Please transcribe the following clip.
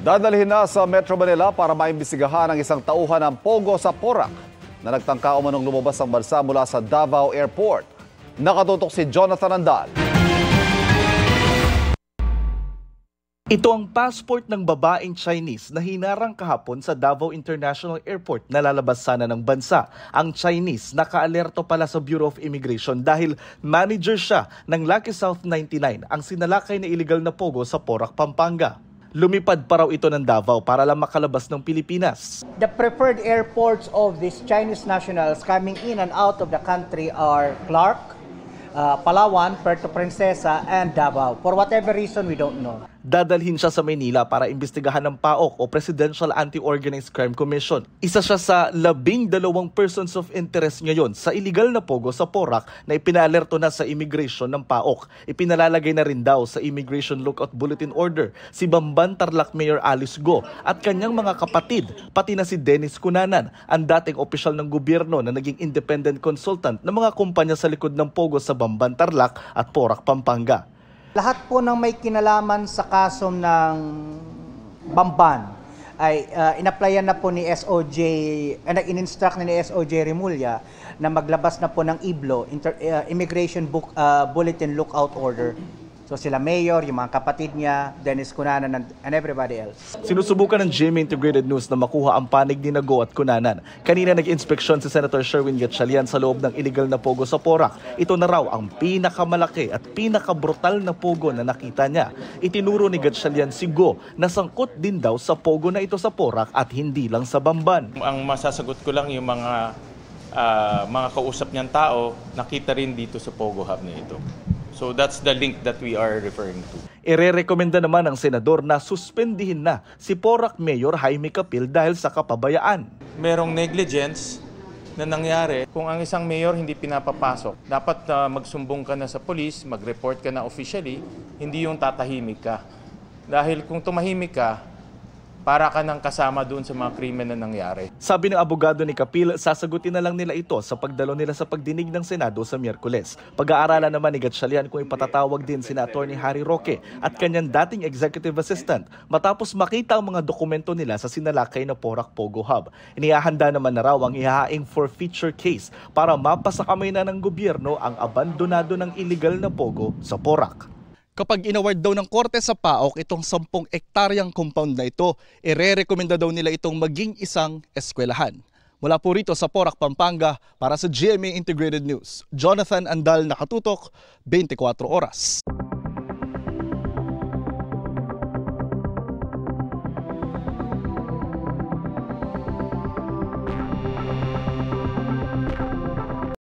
Dadalhin na sa Metro Manila para maimbisigahan ang isang tauhan ng Pogo sa Porac na nagtangka umanong lumabas ang bansa mula sa Davao Airport. Nakatutok si Jonathan Andal. Ito ang passport ng babaeng Chinese na hinarang kahapon sa Davao International Airport na lalabas sana ng bansa. Ang Chinese nakaalerto pala sa Bureau of Immigration dahil manager siya ng Lucky South 99, ang sinalakay na illegal na pogo sa Porac, Pampanga lumipad pa raw ito ng Davao para lang makalabas ng Pilipinas. The preferred airports of these Chinese nationals coming in and out of the country are Clark, uh, Palawan, Puerto Princesa, and Davao. For whatever reason, we don't know dadalhin siya sa Maynila para imbestigahan ng PAOK o Presidential Anti-Organized Crime Commission. Isa siya sa labing dalawang persons of interest ngayon sa illegal na pogo sa Porak na ipinalerto na sa immigration ng PAOK. Ipinalalagay na rin daw sa Immigration Lookout Bulletin Order si Bamban Tarlac Mayor Alice Go at kanyang mga kapatid, pati na si Dennis Cunanan, ang dating opisyal ng gobyerno na naging independent consultant ng mga kumpanya sa likod ng pogo sa Bamban Tarlac at Porak Pampanga. Lahat po ng may kinalaman sa kaso ng Bamban ay uh, ah, inaplayan na po ni SOJ, uh, in-instruct na ni SOJ Remulla na maglabas na po ng IBLO, Inter, uh, Immigration Book, uh, Bulletin Lookout Order, So sila mayor, yung mga kapatid niya, Dennis Cunanan, and everybody else. Sinusubukan ng GMA Integrated News na makuha ang panig ni Nago at Cunanan. Kanina nag-inspeksyon si Senator Sherwin Gatchalian sa loob ng illegal na pogo sa Porak. Ito na raw ang pinakamalaki at pinakabrutal na pogo na nakita niya. Itinuro ni Gatchalian si Go na sangkot din daw sa pogo na ito sa Porak at hindi lang sa Bamban. Ang masasagot ko lang yung mga uh, mga kausap niyang tao, nakita rin dito sa Pogo Hub na ito. So that's the link that we are referring to. Irerekomenda naman ng senador na suspendihin na si Porac Mayor Jaime Capil dahil sa kapabayaan. Merong negligence na nangyari. Kung ang isang mayor hindi pinapapasok, dapat uh, magsumbong ka na sa polis, mag-report ka na officially, hindi yung tatahimik ka. Dahil kung tumahimik ka, para ka nang kasama doon sa mga krimen na nangyari. Sabi ng abogado ni Kapil, sasagutin na lang nila ito sa pagdalo nila sa pagdinig ng Senado sa Miyerkules. Pag-aaralan naman ni Gatchalian kung ipatatawag din si Attorney Harry Roque at kanyang dating executive assistant matapos makita ang mga dokumento nila sa sinalakay na Porak Pogo Hub. Inihahanda naman na raw ang ihaing forfeiture case para mapasakamay na ng gobyerno ang abandonado ng illegal na Pogo sa Porak kapag inaward daw ng korte sa PAOK itong 10 ektaryang compound na ito, irerekomenda daw nila itong maging isang eskwelahan. Mula po rito sa Porac, Pampanga para sa GMA Integrated News, Jonathan Andal nakatutok, 24 oras.